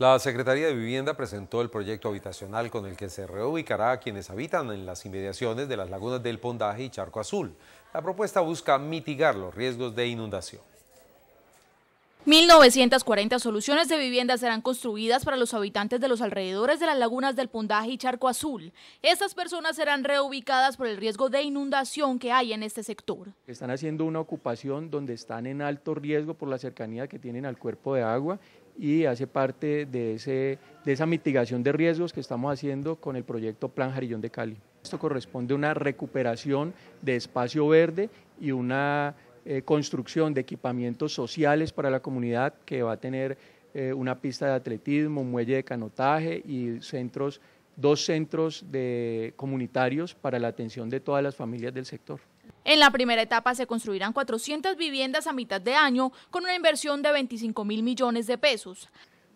La Secretaría de Vivienda presentó el proyecto habitacional con el que se reubicará a quienes habitan en las inmediaciones de las lagunas del Pondaje y Charco Azul. La propuesta busca mitigar los riesgos de inundación. 1.940 soluciones de vivienda serán construidas para los habitantes de los alrededores de las lagunas del Pondaje y Charco Azul. Estas personas serán reubicadas por el riesgo de inundación que hay en este sector. Están haciendo una ocupación donde están en alto riesgo por la cercanía que tienen al cuerpo de agua y hace parte de, ese, de esa mitigación de riesgos que estamos haciendo con el proyecto Plan Jarillón de Cali. Esto corresponde a una recuperación de espacio verde y una eh, construcción de equipamientos sociales para la comunidad que va a tener eh, una pista de atletismo, un muelle de canotaje y centros, dos centros comunitarios para la atención de todas las familias del sector. En la primera etapa se construirán 400 viviendas a mitad de año con una inversión de 25 mil millones de pesos.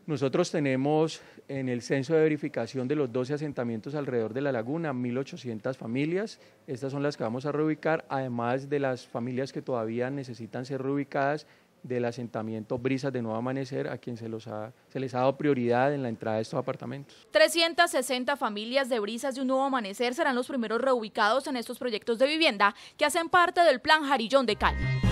Nosotros tenemos en el censo de verificación de los 12 asentamientos alrededor de la laguna 1.800 familias. Estas son las que vamos a reubicar, además de las familias que todavía necesitan ser reubicadas del asentamiento Brisas de Nuevo Amanecer, a quien se, ha, se les ha dado prioridad en la entrada de estos apartamentos. 360 familias de Brisas de Nuevo Amanecer serán los primeros reubicados en estos proyectos de vivienda que hacen parte del Plan Jarillón de Cali.